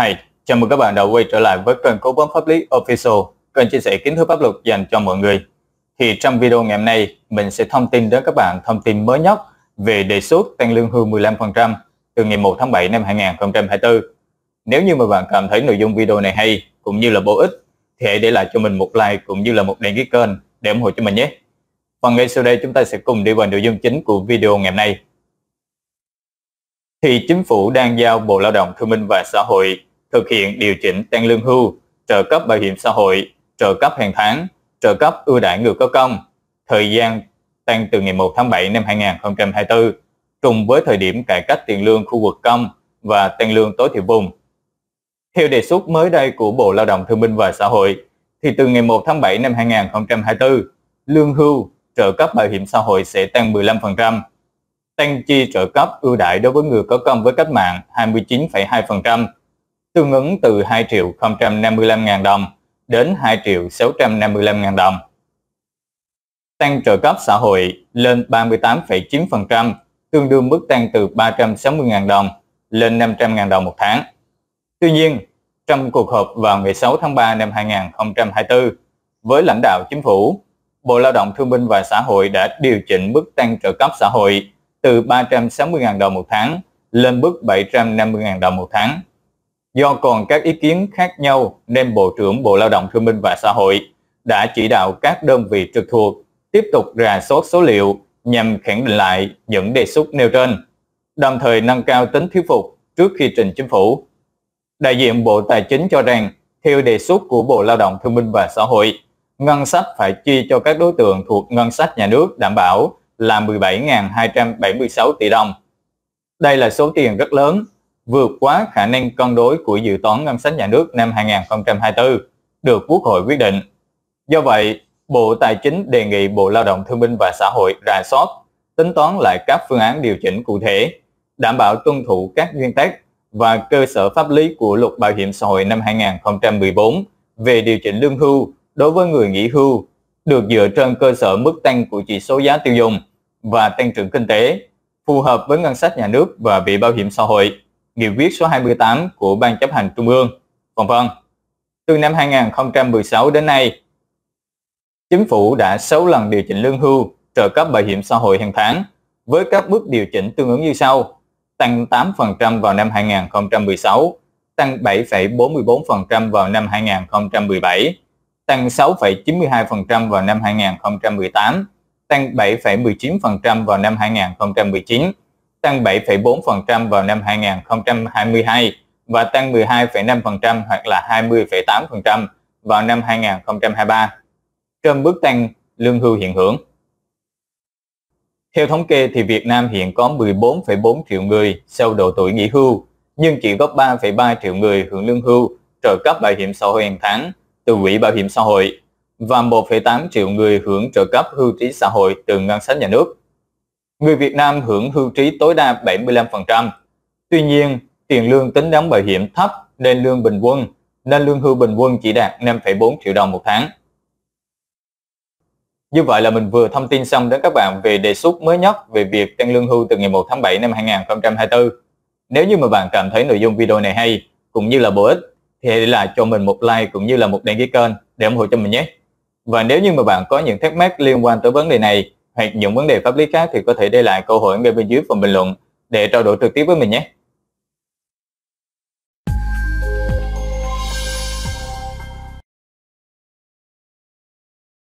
Hi, chào mừng các bạn đã quay trở lại với kênh Cố vấn Pháp lý Official, kênh chia sẻ kiến thức pháp luật dành cho mọi người. Thì trong video ngày hôm nay, mình sẽ thông tin đến các bạn thông tin mới nhất về đề xuất tăng lương hưu 15% từ ngày 1 tháng 7 năm 2024. Nếu như mà bạn cảm thấy nội dung video này hay cũng như là bổ ích, thì hãy để lại cho mình một like cũng như là một đăng ký kênh để ủng hộ cho mình nhé. Và ngay sau đây chúng ta sẽ cùng đi vào nội dung chính của video ngày hôm nay thì chính phủ đang giao Bộ Lao động Thương minh và Xã hội thực hiện điều chỉnh tăng lương hưu, trợ cấp bảo hiểm xã hội, trợ cấp hàng tháng, trợ cấp ưu đãi người có công, thời gian tăng từ ngày 1 tháng 7 năm 2024, trùng với thời điểm cải cách tiền lương khu vực công và tăng lương tối thiểu vùng. Theo đề xuất mới đây của Bộ Lao động Thương binh và Xã hội, thì từ ngày 1 tháng 7 năm 2024, lương hưu, trợ cấp bảo hiểm xã hội sẽ tăng 15%, tăng chi trợ cấp ưu đại đối với người có công với cách mạng 29,2%, tương ứng từ 2 triệu 055.000 đồng đến 2 triệu 655.000 đồng. Tăng trợ cấp xã hội lên 38,9%, tương đương mức tăng từ 360.000 đồng lên 500.000 đồng một tháng. Tuy nhiên, trong cuộc họp vào ngày 6 tháng 3 năm 2024, với lãnh đạo chính phủ, Bộ Lao động Thương binh và Xã hội đã điều chỉnh mức tăng trợ cấp xã hội từ 360.000 đồng một tháng lên mức 750.000 đồng một tháng. Do còn các ý kiến khác nhau nên Bộ trưởng Bộ Lao động Thương binh và Xã hội đã chỉ đạo các đơn vị trực thuộc tiếp tục rà soát số liệu nhằm khẳng định lại những đề xuất nêu trên, đồng thời nâng cao tính thuyết phục trước khi trình chính phủ. Đại diện Bộ Tài chính cho rằng, theo đề xuất của Bộ Lao động Thương binh và Xã hội, ngân sách phải chi cho các đối tượng thuộc ngân sách nhà nước đảm bảo là 17.276 tỷ đồng. Đây là số tiền rất lớn, vượt quá khả năng cân đối của dự toán ngân sách nhà nước năm 2024 được Quốc hội quyết định. Do vậy, Bộ Tài chính đề nghị Bộ Lao động Thương binh và Xã hội rà soát, tính toán lại các phương án điều chỉnh cụ thể, đảm bảo tuân thủ các nguyên tắc và cơ sở pháp lý của Luật Bảo hiểm xã hội năm 2014 về điều chỉnh lương hưu đối với người nghỉ hưu được dựa trên cơ sở mức tăng của chỉ số giá tiêu dùng và tăng trưởng kinh tế, phù hợp với ngân sách nhà nước và vị Bảo hiểm xã hội, Nghị quyết số 28 của Ban chấp hành Trung ương, vân vân. Từ năm 2016 đến nay, Chính phủ đã 6 lần điều chỉnh lương hưu, trợ cấp bảo hiểm xã hội hàng tháng với các bước điều chỉnh tương ứng như sau: tăng 8% vào năm 2016, tăng 7,44% vào năm 2017, tăng 6,92% vào năm 2018 tăng 7,19% vào năm 2019, tăng 7,4% vào năm 2022 và tăng 12,5% hoặc là 20,8% vào năm 2023. Trong bước tăng lương hưu hiện hưởng. Theo thống kê thì Việt Nam hiện có 14,4 triệu người sau độ tuổi nghỉ hưu, nhưng chỉ có 3,3 triệu người hưởng lương hưu trợ cấp bảo hiểm xã hội hàng tháng từ quỹ bảo hiểm xã hội và 1,8 triệu người hưởng trợ cấp hưu trí xã hội từ ngân sách nhà nước. Người Việt Nam hưởng hưu trí tối đa 75%. Tuy nhiên, tiền lương tính đóng bảo hiểm thấp nên lương bình quân, nên lương hưu bình quân chỉ đạt 5,4 triệu đồng một tháng. Như vậy là mình vừa thông tin xong đến các bạn về đề xuất mới nhất về việc tăng lương hưu từ ngày 1 tháng 7 năm 2024. Nếu như mà bạn cảm thấy nội dung video này hay cũng như là bổ ích thì hãy để lại cho mình một like cũng như là một đăng ký kênh để ủng hộ cho mình nhé. Và nếu như mà bạn có những thắc mắc liên quan tới vấn đề này hoặc những vấn đề pháp lý khác thì có thể để lại câu hỏi ngay bên dưới phần bình luận để trao đổi trực tiếp với mình nhé.